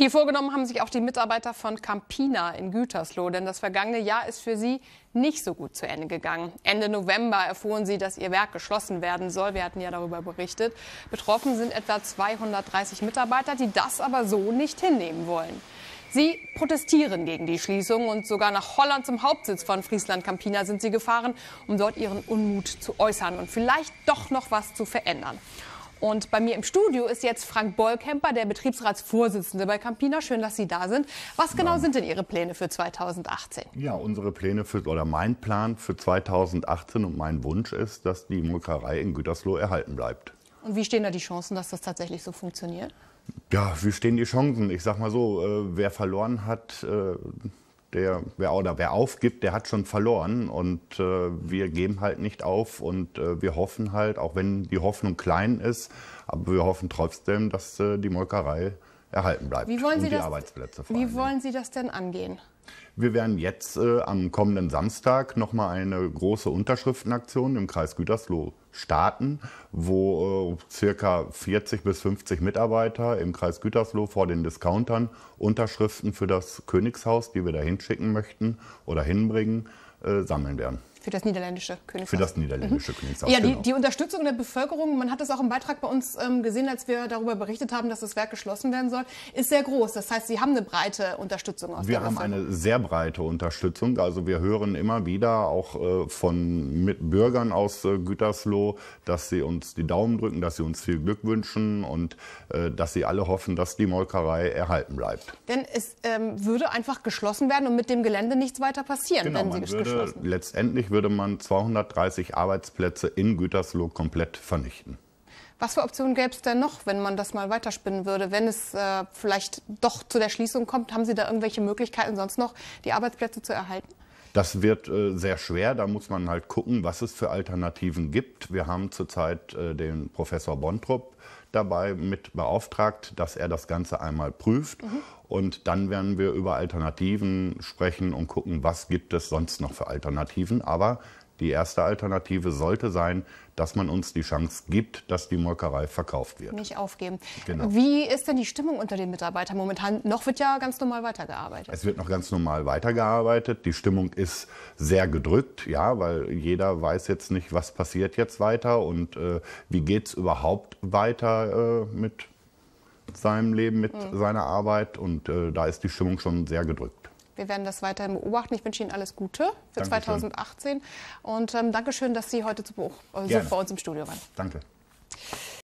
Viel vorgenommen haben sich auch die Mitarbeiter von Campina in Gütersloh, denn das vergangene Jahr ist für sie nicht so gut zu Ende gegangen. Ende November erfuhren sie, dass ihr Werk geschlossen werden soll. Wir hatten ja darüber berichtet. Betroffen sind etwa 230 Mitarbeiter, die das aber so nicht hinnehmen wollen. Sie protestieren gegen die Schließung und sogar nach Holland zum Hauptsitz von Friesland Campina sind sie gefahren, um dort ihren Unmut zu äußern und vielleicht doch noch was zu verändern. Und bei mir im Studio ist jetzt Frank Bollkemper, der Betriebsratsvorsitzende bei Campina. Schön, dass Sie da sind. Was genau ja. sind denn Ihre Pläne für 2018? Ja, unsere Pläne für, oder mein Plan für 2018 und mein Wunsch ist, dass die Molkerei in Gütersloh erhalten bleibt. Und wie stehen da die Chancen, dass das tatsächlich so funktioniert? Ja, wie stehen die Chancen? Ich sag mal so, äh, wer verloren hat, äh, der wer oder wer aufgibt, der hat schon verloren und äh, wir geben halt nicht auf und äh, wir hoffen halt, auch wenn die Hoffnung klein ist, aber wir hoffen trotzdem, dass äh, die Molkerei erhalten bleibt wie wollen Sie und die das, Arbeitsplätze vor Wie wollen Sie das denn angehen? Wir werden jetzt äh, am kommenden Samstag nochmal eine große Unterschriftenaktion im Kreis Gütersloh starten, wo äh, circa 40 bis 50 Mitarbeiter im Kreis Gütersloh vor den Discountern Unterschriften für das Königshaus, die wir da hinschicken möchten oder hinbringen, äh, sammeln werden. Für das niederländische Königshaus. Für das niederländische mhm. Königshaus. Ja, genau. die, die, Unterstützung der Bevölkerung, man hat das auch im Beitrag bei uns ähm, gesehen, als wir darüber berichtet haben, dass das Werk geschlossen werden soll, ist sehr groß. Das heißt, Sie haben eine breite Unterstützung aus Wir haben eine sehr breite Unterstützung. Also wir hören immer wieder auch äh, von Mitbürgern aus äh, Gütersloh, dass sie uns die Daumen drücken, dass sie uns viel Glück wünschen und äh, dass sie alle hoffen, dass die Molkerei erhalten bleibt. Denn es ähm, würde einfach geschlossen werden und mit dem Gelände nichts weiter passieren, genau, wenn sie man würde geschlossen Letztendlich würde man 230 Arbeitsplätze in Gütersloh komplett vernichten. Was für Optionen gäbe es denn noch, wenn man das mal weiterspinnen würde? Wenn es äh, vielleicht doch zu der Schließung kommt, haben Sie da irgendwelche Möglichkeiten sonst noch, die Arbeitsplätze zu erhalten? Das wird äh, sehr schwer. Da muss man halt gucken, was es für Alternativen gibt. Wir haben zurzeit äh, den Professor Bontrup dabei mit beauftragt, dass er das Ganze einmal prüft. Mhm. Und dann werden wir über Alternativen sprechen und gucken, was gibt es sonst noch für Alternativen. Aber die erste Alternative sollte sein, dass man uns die Chance gibt, dass die Molkerei verkauft wird. Nicht aufgeben. Genau. Wie ist denn die Stimmung unter den Mitarbeitern momentan? Noch wird ja ganz normal weitergearbeitet. Es wird noch ganz normal weitergearbeitet. Die Stimmung ist sehr gedrückt, ja, weil jeder weiß jetzt nicht, was passiert jetzt weiter und äh, wie geht es überhaupt weiter äh, mit seinem Leben, mit mhm. seiner Arbeit. Und äh, da ist die Stimmung schon sehr gedrückt. Wir werden das weiterhin beobachten. Ich wünsche Ihnen alles Gute für Dankeschön. 2018 und ähm, Dankeschön, dass Sie heute zu Buch, äh, so bei uns im Studio waren. Danke.